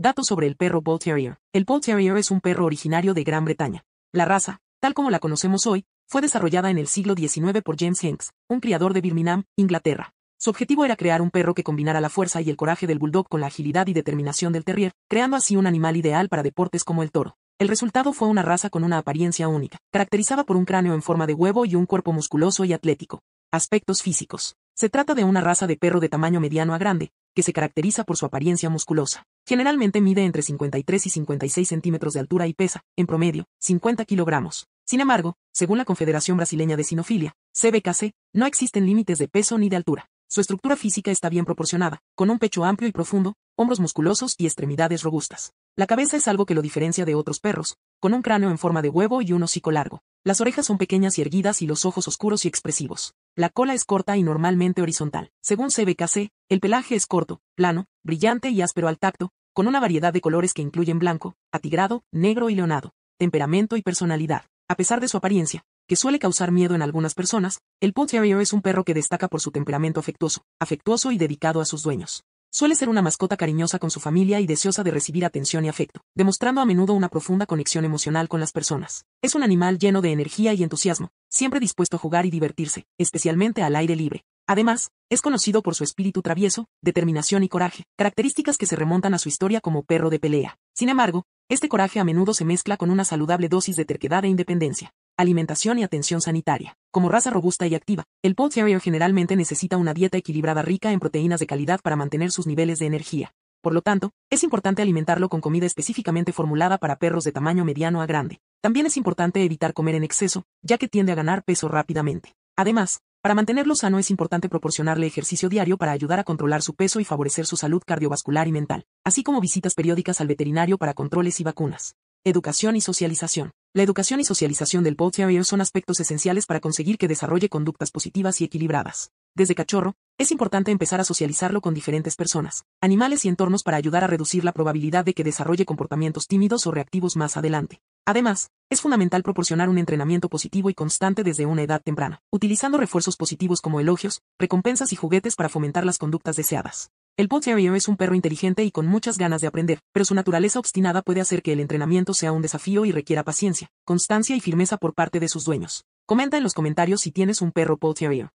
Datos sobre el perro Bull Terrier. El Bull Terrier es un perro originario de Gran Bretaña. La raza, tal como la conocemos hoy, fue desarrollada en el siglo XIX por James Hanks, un criador de Birmingham, Inglaterra. Su objetivo era crear un perro que combinara la fuerza y el coraje del bulldog con la agilidad y determinación del terrier, creando así un animal ideal para deportes como el toro. El resultado fue una raza con una apariencia única, caracterizada por un cráneo en forma de huevo y un cuerpo musculoso y atlético. Aspectos físicos. Se trata de una raza de perro de tamaño mediano a grande, que se caracteriza por su apariencia musculosa. Generalmente mide entre 53 y 56 centímetros de altura y pesa, en promedio, 50 kilogramos. Sin embargo, según la Confederación Brasileña de Sinofilia, CBKC, no existen límites de peso ni de altura. Su estructura física está bien proporcionada, con un pecho amplio y profundo, hombros musculosos y extremidades robustas. La cabeza es algo que lo diferencia de otros perros, con un cráneo en forma de huevo y un hocico largo. Las orejas son pequeñas y erguidas y los ojos oscuros y expresivos. La cola es corta y normalmente horizontal. Según CBKC, el pelaje es corto, plano, brillante y áspero al tacto, con una variedad de colores que incluyen blanco, atigrado, negro y leonado. Temperamento y personalidad. A pesar de su apariencia, que suele causar miedo en algunas personas, el Bull es un perro que destaca por su temperamento afectuoso, afectuoso y dedicado a sus dueños. Suele ser una mascota cariñosa con su familia y deseosa de recibir atención y afecto, demostrando a menudo una profunda conexión emocional con las personas. Es un animal lleno de energía y entusiasmo, siempre dispuesto a jugar y divertirse, especialmente al aire libre. Además, es conocido por su espíritu travieso, determinación y coraje, características que se remontan a su historia como perro de pelea. Sin embargo, este coraje a menudo se mezcla con una saludable dosis de terquedad e independencia alimentación y atención sanitaria. Como raza robusta y activa, el Poe Terrier generalmente necesita una dieta equilibrada rica en proteínas de calidad para mantener sus niveles de energía. Por lo tanto, es importante alimentarlo con comida específicamente formulada para perros de tamaño mediano a grande. También es importante evitar comer en exceso, ya que tiende a ganar peso rápidamente. Además, para mantenerlo sano es importante proporcionarle ejercicio diario para ayudar a controlar su peso y favorecer su salud cardiovascular y mental, así como visitas periódicas al veterinario para controles y vacunas. Educación y socialización. La educación y socialización del Terrier son aspectos esenciales para conseguir que desarrolle conductas positivas y equilibradas. Desde cachorro, es importante empezar a socializarlo con diferentes personas, animales y entornos para ayudar a reducir la probabilidad de que desarrolle comportamientos tímidos o reactivos más adelante. Además, es fundamental proporcionar un entrenamiento positivo y constante desde una edad temprana, utilizando refuerzos positivos como elogios, recompensas y juguetes para fomentar las conductas deseadas. El Bull es un perro inteligente y con muchas ganas de aprender, pero su naturaleza obstinada puede hacer que el entrenamiento sea un desafío y requiera paciencia, constancia y firmeza por parte de sus dueños. Comenta en los comentarios si tienes un perro Bull